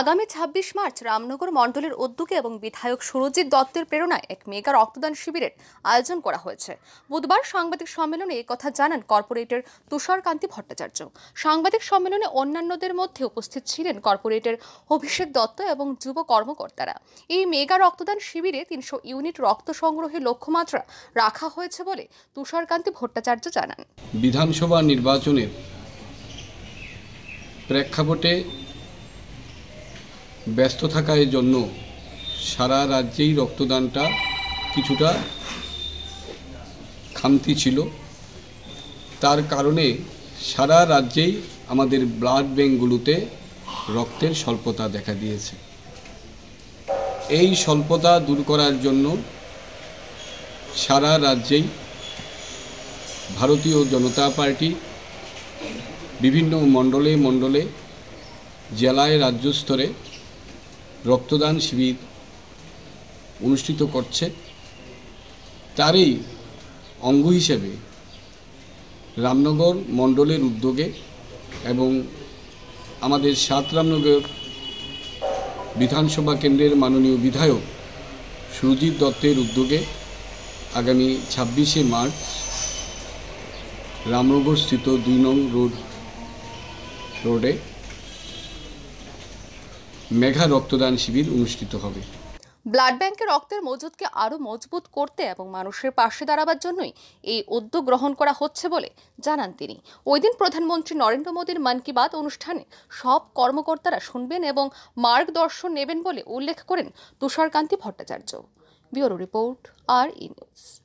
আগামী ২৬ মার্চ রামনগর মণ্ডলের উদ্যোগে এবং বিধায়ক সুরজিৎ দত্তের প্রেরণায় এক মেগা রক্তদান শিবিরের আয়োজন করা হয়েছে বুধবার সাংবাদিক সম্মেলনে কথা জানান কর্পোরেটর তুষারকান্তি ভট্টাচার্য সাংবাদিক সম্মেলনে অন্যান্যদের মধ্যে উপস্থিত ছিলেন কর্পোরেটর অভিষেক দত্ত এবং যুব কর্মকর্তারা এই মেগা রক্তদান শিবিরে তিনশো ইউনিট রক্ত সংগ্রহের লক্ষ্যমাত্রা রাখা হয়েছে বলে তুষারকান্তি ভট্টাচার্য জানান বিধানসভা নির্বাচনের প্রেক্ষাপটে ব্যস্ত থাকার জন্য সারা রাজ্যেই রক্তদানটা কিছুটা খামতি ছিল তার কারণে সারা রাজ্যেই আমাদের ব্লাড ব্যাঙ্কগুলোতে রক্তের স্বল্পতা দেখা দিয়েছে এই স্বল্পতা দূর করার জন্য সারা রাজ্যেই ভারতীয় জনতা পার্টি বিভিন্ন মণ্ডলে মণ্ডলে জেলায় রাজ্য স্তরে রক্তদান শিবির অনুষ্ঠিত করছে তারই অঙ্গ হিসেবে রামনগর মণ্ডলের উদ্যোগে এবং আমাদের সাত রামনগর বিধানসভা কেন্দ্রের মাননীয় বিধায়ক সুরজিৎ দত্তের উদ্যোগে আগামী ছাব্বিশে মার্চ রামনগরস্থিত দুই নং রোড রোডে মেঘা রক্তদান শিবির অনুষ্ঠিত হবে ব্লাড ব্যাংকের রক্তের মজুদকে আরও মজবুত করতে এবং মানুষের পাশে দাঁড়াবার জন্যই এই উদ্যোগ গ্রহণ করা হচ্ছে বলে জানান তিনি ওই দিন প্রধানমন্ত্রী নরেন্দ্র মোদীর মন কি বাত অনুষ্ঠানে সব কর্মকর্তারা শুনবেন এবং মার্গদর্শন নেবেন বলে উল্লেখ করেন Tusharkanti Bhattacharya bureau report R E news